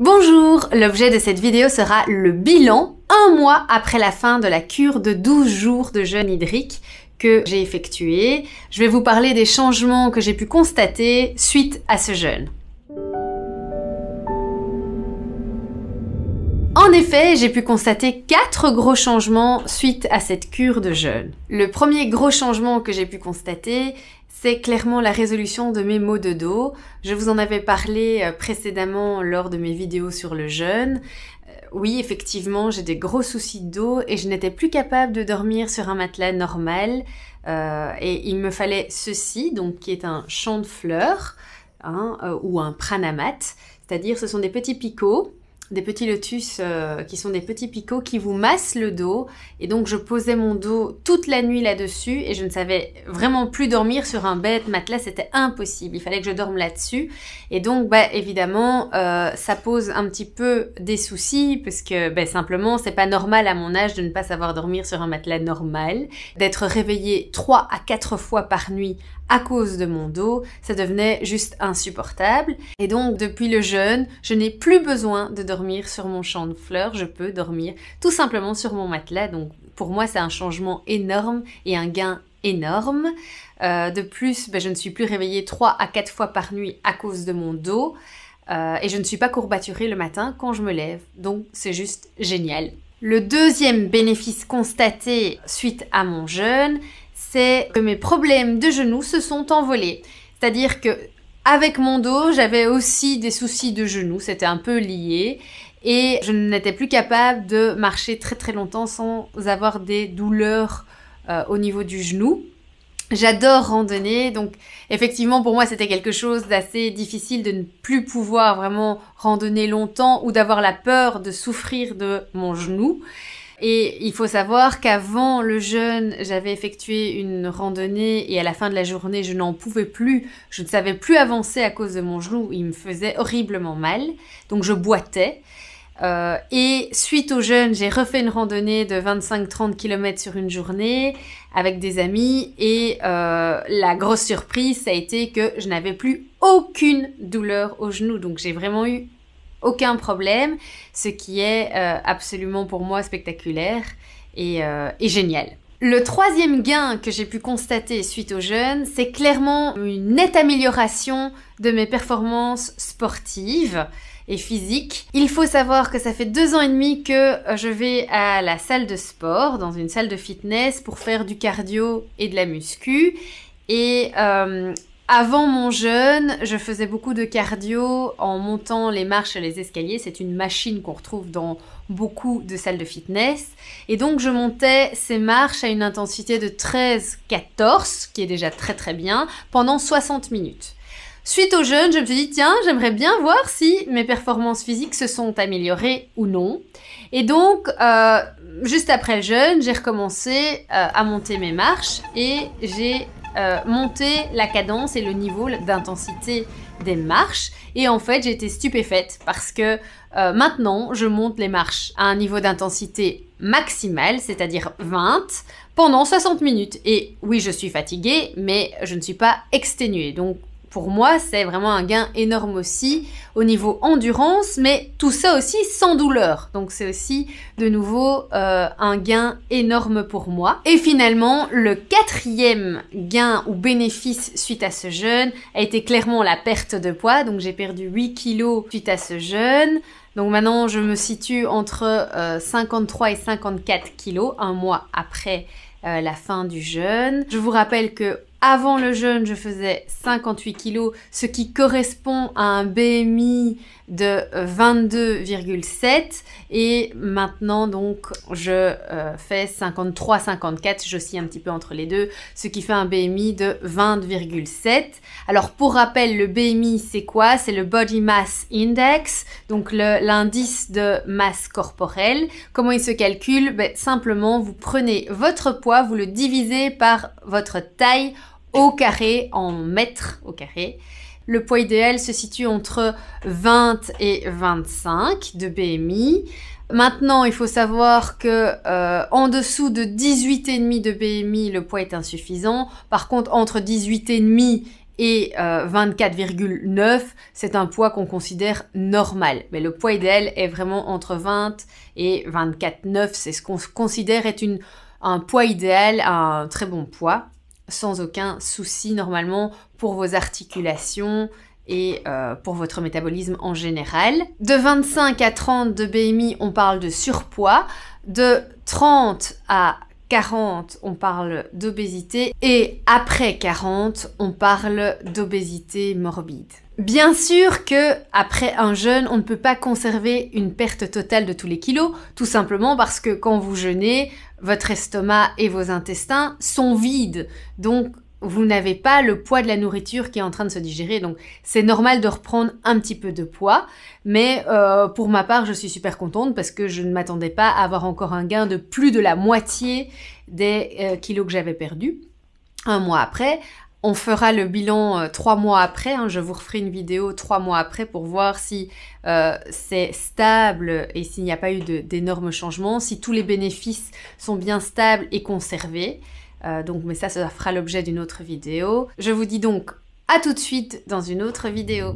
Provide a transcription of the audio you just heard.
Bonjour L'objet de cette vidéo sera le bilan, un mois après la fin de la cure de 12 jours de jeûne hydrique que j'ai effectué. Je vais vous parler des changements que j'ai pu constater suite à ce jeûne. En effet, j'ai pu constater quatre gros changements suite à cette cure de jeûne. Le premier gros changement que j'ai pu constater c'est clairement la résolution de mes maux de dos. Je vous en avais parlé euh, précédemment lors de mes vidéos sur le jeûne. Euh, oui, effectivement, j'ai des gros soucis de dos et je n'étais plus capable de dormir sur un matelas normal. Euh, et il me fallait ceci, donc qui est un champ de fleurs hein, ou un pranamat, c'est-à-dire ce sont des petits picots des petits lotus euh, qui sont des petits picots qui vous massent le dos. Et donc je posais mon dos toute la nuit là-dessus et je ne savais vraiment plus dormir sur un bête matelas, c'était impossible. Il fallait que je dorme là-dessus. Et donc bah évidemment euh, ça pose un petit peu des soucis parce que bah, simplement c'est pas normal à mon âge de ne pas savoir dormir sur un matelas normal, d'être réveillé trois à quatre fois par nuit à cause de mon dos, ça devenait juste insupportable. Et donc depuis le jeûne, je n'ai plus besoin de dormir sur mon champ de fleurs, je peux dormir tout simplement sur mon matelas. Donc pour moi c'est un changement énorme et un gain énorme. Euh, de plus, ben, je ne suis plus réveillée 3 à 4 fois par nuit à cause de mon dos. Euh, et je ne suis pas courbaturée le matin quand je me lève. Donc c'est juste génial. Le deuxième bénéfice constaté suite à mon jeûne, c'est que mes problèmes de genoux se sont envolés. C'est-à-dire que avec mon dos, j'avais aussi des soucis de genoux, c'était un peu lié et je n'étais plus capable de marcher très très longtemps sans avoir des douleurs euh, au niveau du genou. J'adore randonner, donc effectivement pour moi c'était quelque chose d'assez difficile de ne plus pouvoir vraiment randonner longtemps ou d'avoir la peur de souffrir de mon genou. Et il faut savoir qu'avant le jeûne, j'avais effectué une randonnée et à la fin de la journée, je n'en pouvais plus. Je ne savais plus avancer à cause de mon genou. Il me faisait horriblement mal. Donc je boitais. Euh, et suite au jeûne, j'ai refait une randonnée de 25-30 km sur une journée avec des amis et euh, la grosse surprise, ça a été que je n'avais plus aucune douleur au genou. Donc j'ai vraiment eu aucun problème, ce qui est euh, absolument pour moi spectaculaire euh, et, génial. Le troisième gain que j'ai pu constater suite au jeûne, c'est clairement une nette amélioration de mes performances sportives et physiques. Il faut savoir que ça fait deux ans et demi que je vais à la salle de sport, dans une salle de fitness, pour faire du cardio et de la muscu. Et euh, avant mon jeûne, je faisais beaucoup de cardio en montant les marches et les escaliers. C'est une machine qu'on retrouve dans beaucoup de salles de fitness. Et donc, je montais ces marches à une intensité de 13-14, qui est déjà très très bien, pendant 60 minutes. Suite au jeûne, je me suis dit, tiens, j'aimerais bien voir si mes performances physiques se sont améliorées ou non. Et donc, euh, juste après le jeûne, j'ai recommencé euh, à monter mes marches et j'ai euh, monter la cadence et le niveau d'intensité des marches. Et en fait, j'étais stupéfaite parce que euh, maintenant, je monte les marches à un niveau d'intensité maximal, c'est-à-dire 20, pendant 60 minutes. Et oui, je suis fatiguée, mais je ne suis pas exténuée. Donc, pour moi, c'est vraiment un gain énorme aussi au niveau endurance, mais tout ça aussi sans douleur. Donc c'est aussi de nouveau euh, un gain énorme pour moi. Et finalement, le quatrième gain ou bénéfice suite à ce jeûne a été clairement la perte de poids. Donc j'ai perdu 8 kilos suite à ce jeûne. Donc maintenant, je me situe entre 53 euh, et 54 kilos un mois après euh, la fin du jeûne. Je vous rappelle que avant le jeûne, je faisais 58 kilos, ce qui correspond à un BMI de 22,7 euh, et maintenant donc je euh, fais 53-54, j'oscille un petit peu entre les deux, ce qui fait un BMI de 20,7. Alors pour rappel, le BMI c'est quoi C'est le Body Mass Index, donc l'indice de masse corporelle. Comment il se calcule ben, Simplement vous prenez votre poids, vous le divisez par votre taille au carré en mètres au carré. Le poids idéal se situe entre 20 et 25 de BMI. Maintenant, il faut savoir que euh, en dessous de 18,5 de BMI, le poids est insuffisant. Par contre, entre 18,5 et 24,9, euh, c'est un poids qu'on considère normal. Mais le poids idéal est vraiment entre 20 et 24,9. C'est ce qu'on considère être un poids idéal, un très bon poids sans aucun souci normalement pour vos articulations et euh, pour votre métabolisme en général. De 25 à 30 de BMI, on parle de surpoids. De 30 à 40, on parle d'obésité. Et après 40, on parle d'obésité morbide. Bien sûr que après un jeûne, on ne peut pas conserver une perte totale de tous les kilos, tout simplement parce que quand vous jeûnez, votre estomac et vos intestins sont vides. Donc, vous n'avez pas le poids de la nourriture qui est en train de se digérer. Donc c'est normal de reprendre un petit peu de poids. Mais euh, pour ma part, je suis super contente parce que je ne m'attendais pas à avoir encore un gain de plus de la moitié des euh, kilos que j'avais perdus. Un mois après, on fera le bilan euh, trois mois après. Hein. je vous referai une vidéo trois mois après pour voir si euh, c'est stable et s'il n'y a pas eu d'énormes changements, si tous les bénéfices sont bien stables et conservés. Euh, donc, mais ça, ça fera l'objet d'une autre vidéo. Je vous dis donc à tout de suite dans une autre vidéo.